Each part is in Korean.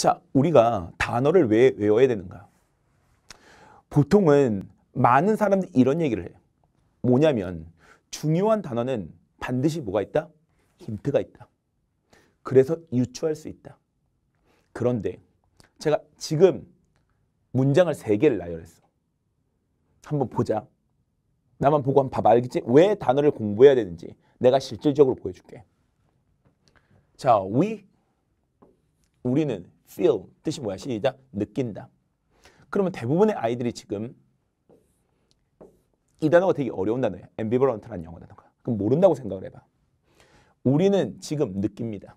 자, 우리가 단어를 왜 외워야 되는가? 보통은 많은 사람들이 이런 얘기를 해요. 뭐냐면 중요한 단어는 반드시 뭐가 있다? 힌트가 있다. 그래서 유추할 수 있다. 그런데 제가 지금 문장을 세개를 나열했어. 한번 보자. 나만 보고 한번 봐봐. 알겠지? 왜 단어를 공부해야 되는지 내가 실질적으로 보여줄게. 자, we, 우리는 feel 뜻이 뭐야? 시작. 느낀다. 그러면 대부분의 아이들이 지금 이 단어가 되게 어려운 단어예요. ambivalent라는 영어 단어가. 그럼 모른다고 생각을 해봐. 우리는 지금 느낍니다.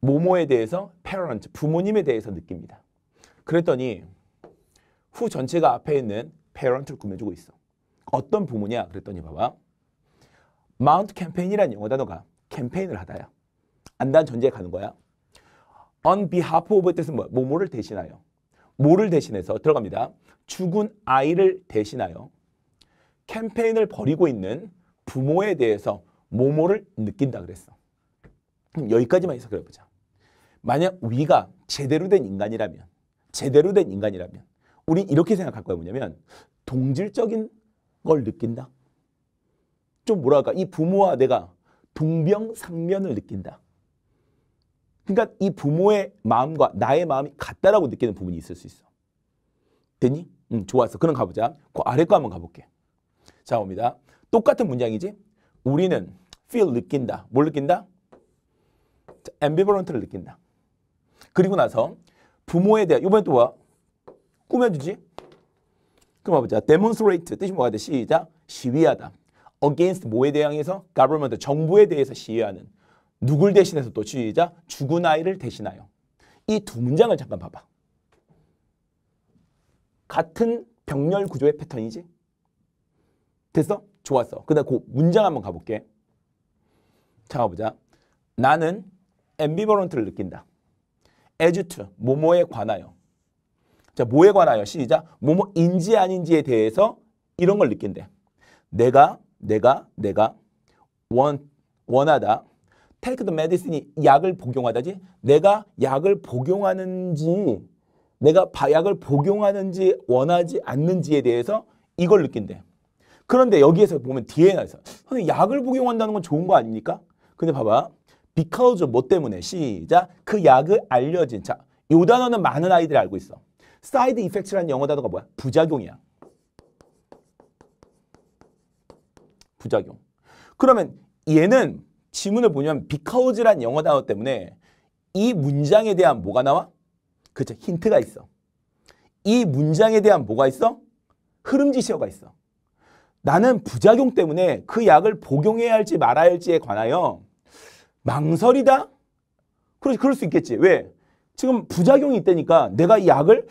모모에 대해서 parent, 부모님에 대해서 느낍니다. 그랬더니 후 전체가 앞에 있는 parent를 꾸며주고 있어. 어떤 부모냐? 그랬더니 봐봐. 마운트 캠페인이라는 영어 단어가 캠페인을 하다야. 안다는 전제에 가는 거야. on behalf of의 뜻은 뭐 뭐뭐를 대신하여. 뭐를 대신해서 들어갑니다. 죽은 아이를 대신하여 캠페인을 벌이고 있는 부모에 대해서 뭐뭐를 느낀다 그랬어. 그럼 여기까지만 해석해 보자. 만약 우리가 제대로 된 인간이라면 제대로 된 인간이라면 우리 이렇게 생각할 거야 뭐냐면 동질적인 걸 느낀다. 좀 뭐랄까 이 부모와 내가 동병상면을 느낀다. 그러니까 이 부모의 마음과 나의 마음이 같다라고 느끼는 부분이 있을 수 있어. 됐니? 음, 좋았어. 그럼 가보자. 그 아래 거 한번 가볼게. 자, 옵니다. 똑같은 문장이지? 우리는 feel 느낀다. 뭘 느낀다? ambivalent를 느낀다. 그리고 나서 부모에 대한 이번에 또 뭐야? 꾸며주지? 그럼 봐보자. demonstrate 뜻이 뭐가 돼? 시작. 시위하다. against 뭐에 대항해서? government 정부에 대해서 시위하는. 누굴 대신해서 또 시작. 죽은 아이를 대신하여. 이 두 문장을 잠깐 봐봐. 같은 병렬 구조의 패턴이지? 됐어? 좋았어. 그 다음 그 문장 한번 가볼게. 자, 가보자. 나는 엠비버런트를 느낀다. as t 모모에 관하여. 자, 뭐에 관하여? 시작. 모모인지 아닌지에 대해서 이런 걸 느낀대. 내가, 내가, 내가 원, 원하다. take the medicine이 약을 복용하다지 내가 약을 복용하는지 내가 약을 복용하는지 원하지 않는지에 대해서 이걸 느낀대. 그런데 여기에서 보면 뒤에 나서 선생님 약을 복용한다는 건 좋은 거 아닙니까? 근데 봐봐. because 뭐 때문에 시작 그 약을 알려진 자요 단어는 많은 아이들이 알고 있어. 사이드 이펙트라는 영어 단어가 뭐야? 부작용이야. 부작용. 그러면 얘는 지문을 보면 because란 영어 단어 때문에 이 문장에 대한 뭐가 나와? 그렇죠. 힌트가 있어. 이 문장에 대한 뭐가 있어? 흐름지시어가 있어. 나는 부작용 때문에 그 약을 복용해야 할지 말아야 할지에 관하여 망설이다? 그렇지, 그럴 수 있겠지. 왜? 지금 부작용이 있다니까 내가 이 약을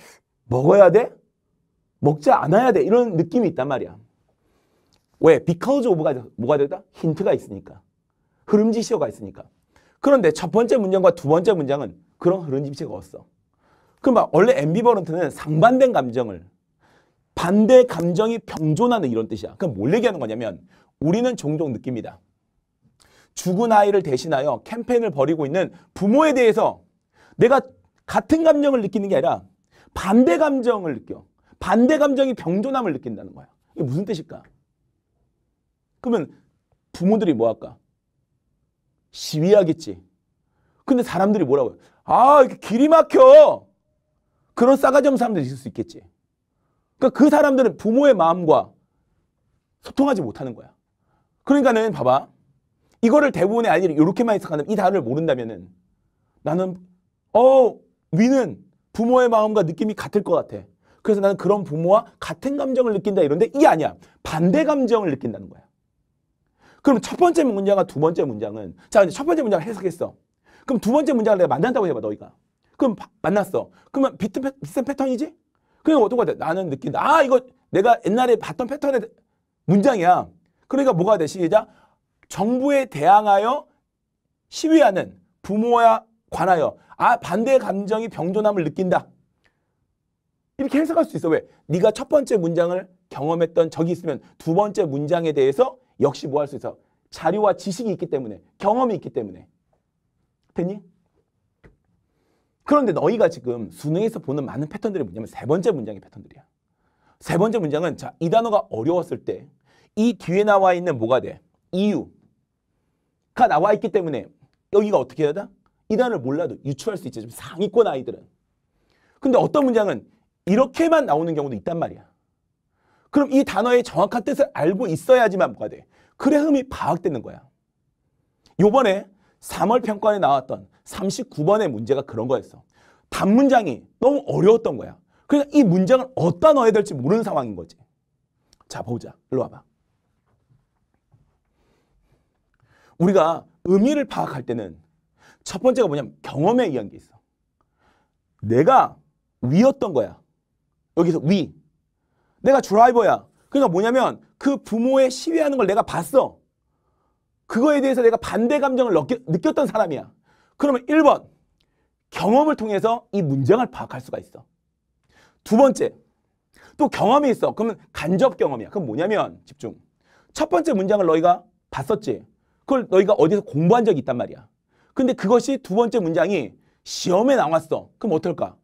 먹어야 돼? 먹지 않아야 돼? 이런 느낌이 있단 말이야. 왜? because of가 뭐가 되다? 힌트가 있으니까. 흐름지시어가 있으니까. 그런데 첫 번째 문장과 두 번째 문장은 그런 흐름지시어가 없어. 그럼 원래 엠비버런트는 상반된 감정을 반대 감정이 병존하는 이런 뜻이야. 그럼 뭘 얘기하는 거냐면 우리는 종종 느낍니다. 죽은 아이를 대신하여 캠페인을 벌이고 있는 부모에 대해서 내가 같은 감정을 느끼는 게 아니라 반대 감정을 느껴. 반대 감정이 병존함을 느낀다는 거야. 이게 무슨 뜻일까? 그러면 부모들이 뭐 할까? 시위하겠지. 근데 사람들이 뭐라고요? 아, 길이 막혀. 그런 싸가지 없는 사람들이 있을 수 있겠지. 그러니까 그 사람들은 부모의 마음과 소통하지 못하는 거야. 그러니까는 봐봐. 이거를 대부분의 아이들이 이렇게만 해석하는 이 단어를 모른다면은 나는 어 위는 부모의 마음과 느낌이 같을 것 같아. 그래서 나는 그런 부모와 같은 감정을 느낀다 이런데 이 아니야. 반대 감정을 느낀다는 거야. 그럼 첫 번째 문장과 두 번째 문장은 자, 이제 첫 번째 문장을 해석했어. 그럼 두 번째 문장을 내가 만난다고 해봐, 너희가. 그럼 만났어. 그러면 비트, 비슷한 패턴이지? 그럼 어떤 거 같아? 나는 느낀다. 아, 이거 내가 옛날에 봤던 패턴의 문장이야. 그러니까 뭐가 돼? 시작. 정부에 대항하여 시위하는 부모와 관하여 아 반대 의 감정이 병존함을 느낀다. 이렇게 해석할 수 있어. 왜? 네가 첫 번째 문장을 경험했던 적이 있으면 두 번째 문장에 대해서 역시 뭐 할 수 있어? 자료와 지식이 있기 때문에 경험이 있기 때문에 됐니? 그런데 너희가 지금 수능에서 보는 많은 패턴들이 뭐냐면 세 번째 문장의 패턴들이야. 세 번째 문장은 자, 이 단어가 어려웠을 때 이 뒤에 나와 있는 뭐가 돼? 이유가 나와 있기 때문에 여기가 어떻게 해야 돼? 이 단어를 몰라도 유추할 수 있지. 상위권 아이들은. 근데 어떤 문장은 이렇게만 나오는 경우도 있단 말이야. 그럼 이 단어의 정확한 뜻을 알고 있어야지만 뭐가 돼? 그래 흠이 파악되는 거야. 요번에 3월 평가에 나왔던 39번의 문제가 그런 거였어. 단문장이 너무 어려웠던 거야. 그러니까 이 문장을 어디다 넣어야 될지 모르는 상황인 거지. 자, 보자. 일로 와봐. 우리가 의미를 파악할 때는 첫 번째가 뭐냐면 경험에 의한 게 있어. 내가 위였던 거야. 여기서 위. 내가 드라이버야. 그러니까 뭐냐면 그 부모의 시위하는 걸 내가 봤어. 그거에 대해서 내가 반대 감정을 느꼈, 던 사람이야. 그러면 1번 경험을 통해서 이 문장을 파악할 수가 있어. 두 번째 또 경험이 있어. 그러면 간접 경험이야. 그럼 뭐냐면 집중. 첫 번째 문장을 너희가 봤었지. 그걸 너희가 어디서 공부한 적이 있단 말이야. 근데 그것이 두 번째 문장이 시험에 나왔어. 그럼 어떨까?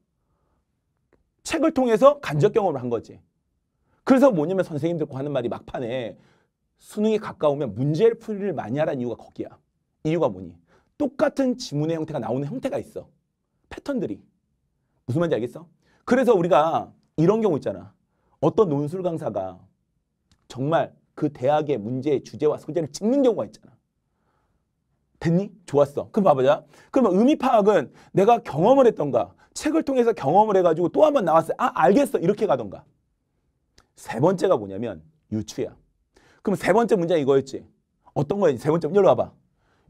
책을 통해서 간접 경험을 한 거지. 그래서 뭐냐면 선생님들 하는 말이 막판에 수능이 가까우면 문제를 풀이를 많이 하라는 이유가 거기야. 이유가 뭐니? 똑같은 지문의 형태가 나오는 형태가 있어. 패턴들이. 무슨 말인지 알겠어? 그래서 우리가 이런 경우 있잖아. 어떤 논술 강사가 정말 그 대학의 문제의 주제와 소재를 찍는 경우가 있잖아. 됐니? 좋았어. 그럼 봐보자. 그러면 의미 파악은 내가 경험을 했던가 책을 통해서 경험을 해가지고 또 한 번 나왔어요. 아 알겠어. 이렇게 가던가. 세 번째가 뭐냐면 유추야. 그럼 세 번째 문제 이거였지. 어떤 거야? 세 번째 열로 와봐.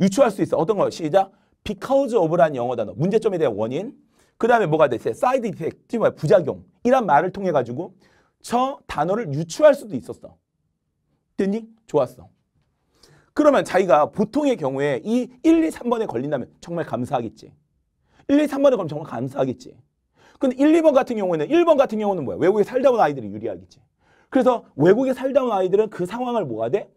유추할 수 있어. 어떤 거? 시작. because of라는 영어 단어. 문제점에 대한 원인. 그 다음에 뭐가 됐어요? 사이드 이펙트, 뭐야? 부작용. 이란 말을 통해 가지고 저 단어를 유추할 수도 있었어. 됐니? 좋았어. 그러면 자기가 보통의 경우에 이 1, 2, 3번에 걸린다면 정말 감사하겠지. 1, 2, 3번에 걸리면 정말 감사하겠지. 근데 1, 2번 같은 경우에는 1번 같은 경우는 뭐야? 외국에 살다 온 아이들이 유리하겠지. 그래서 외국에 살다 온 아이들은 그 상황을 뭐가 돼?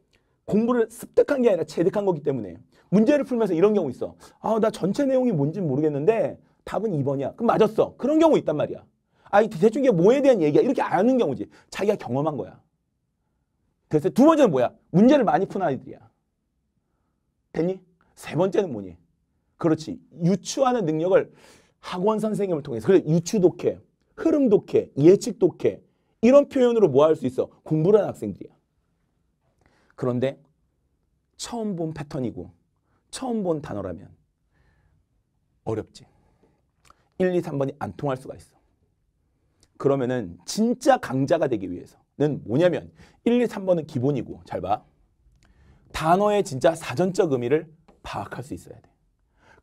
공부를 습득한 게 아니라 체득한 거기 때문에 문제를 풀면서 이런 경우 있어. 아, 나 전체 내용이 뭔지 모르겠는데 답은 2번이야. 그럼 맞았어. 그런 경우 있단 말이야. 아이 대충 이게 뭐에 대한 얘기야. 이렇게 아는 경우지. 자기가 경험한 거야. 그래두 번째는 뭐야? 문제를 많이 푼 아이들이야. 됐니? 세 번째는 뭐니? 그렇지. 유추하는 능력을 학원 선생님을 통해서. 그래 유추 독해, 흐름 독해, 예측 독해, 이런 표현으로 뭐 할 수 있어? 공부를 한 학생들이야. 그런데 처음 본 패턴이고 처음 본 단어라면 어렵지. 1, 2, 3번이 안 통할 수가 있어. 그러면은 진짜 강자가 되기 위해서는 뭐냐면 1, 2, 3번은 기본이고 잘 봐. 단어의 진짜 사전적 의미를 파악할 수 있어야 돼.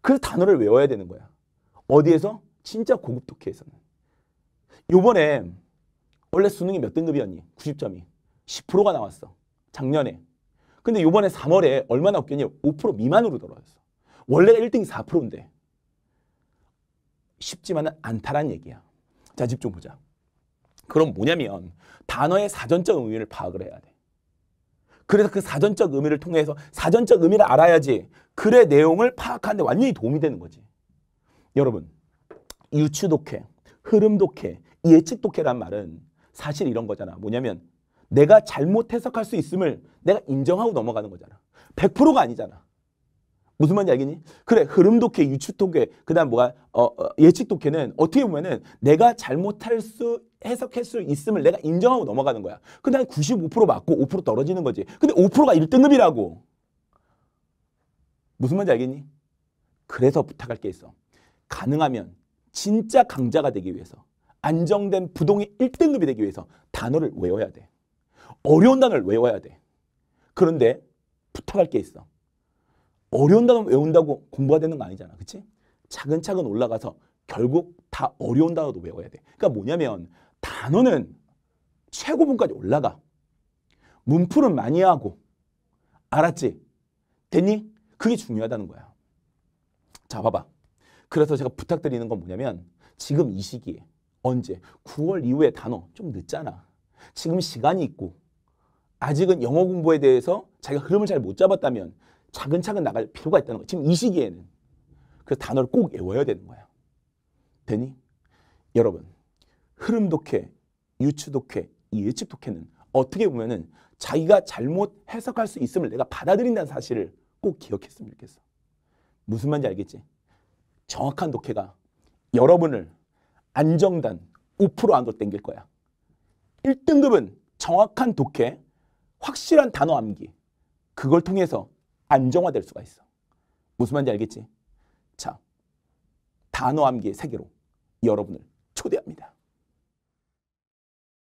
그 단어를 외워야 되는 거야. 어디에서? 진짜 고급 독해에서는. 요번에 원래 수능이 몇 등급이었니? 90점이. 10%가 나왔어. 작년에. 근데 요번에 3월에 얼마나 없겠니? 5% 미만으로 떨어졌어. 원래 1등이 4%인데. 쉽지만은 않다란 얘기야. 자, 집중 보자. 그럼 뭐냐면 단어의 사전적 의미를 파악을 해야 돼. 그래서 그 사전적 의미를 통해서 사전적 의미를 알아야지 글의 내용을 파악하는데 완전히 도움이 되는 거지. 여러분, 유추독해, 흐름독해, 예측독해란 말은 사실 이런 거잖아. 뭐냐면 내가 잘못 해석할 수 있음을 내가 인정하고 넘어가는 거잖아. 100%가 아니잖아. 무슨 말인지 알겠니? 그래 흐름 독해, 유추 독해, 그다음 뭐가 어, 어, 예측 독해는 어떻게 보면은 내가 잘못할 수 해석할 수 있음을 내가 인정하고 넘어가는 거야. 근데 한95% 맞고 5% 떨어지는 거지. 근데 5%가 1등급이라고. 무슨 말인지 알겠니? 그래서 부탁할 게 있어. 가능하면 진짜 강자가 되기 위해서 안정된 부동의 1등급이 되기 위해서 단어를 외워야 돼. 어려운 단어를 외워야 돼. 그런데 부탁할 게 있어. 어려운 단어 외운다고 공부가 되는 거 아니잖아. 그치? 차근차근 올라가서 결국 다 어려운 단어도 외워야 돼. 그러니까 뭐냐면 단어는 최고분까지 올라가. 문풀은 많이 하고. 알았지? 됐니? 그게 중요하다는 거야. 자, 봐봐. 그래서 제가 부탁드리는 건 뭐냐면 지금 이 시기에 언제? 9월 이후의 단어 좀 늦잖아. 지금 시간이 있고 아직은 영어 공부에 대해서 자기가 흐름을 잘 못 잡았다면 차근차근 나갈 필요가 있다는 거야. 지금 이 시기에는. 그 단어를 꼭 외워야 되는 거야. 되니? 여러분, 흐름 독해, 유추 독해, 예측 독해는 어떻게 보면 은 자기가 잘못 해석할 수 있음을 내가 받아들인다는 사실을 꼭 기억했으면 좋겠어. 무슨 말인지 알겠지? 정확한 독해가 여러분을 안정단 5% 안으로 땡길 거야. 1등급은 정확한 독해, 확실한 단어 암기. 그걸 통해서 안정화될 수가 있어. 무슨 말인지 알겠지? 자, 단어 암기의 세계로 여러분을 초대합니다.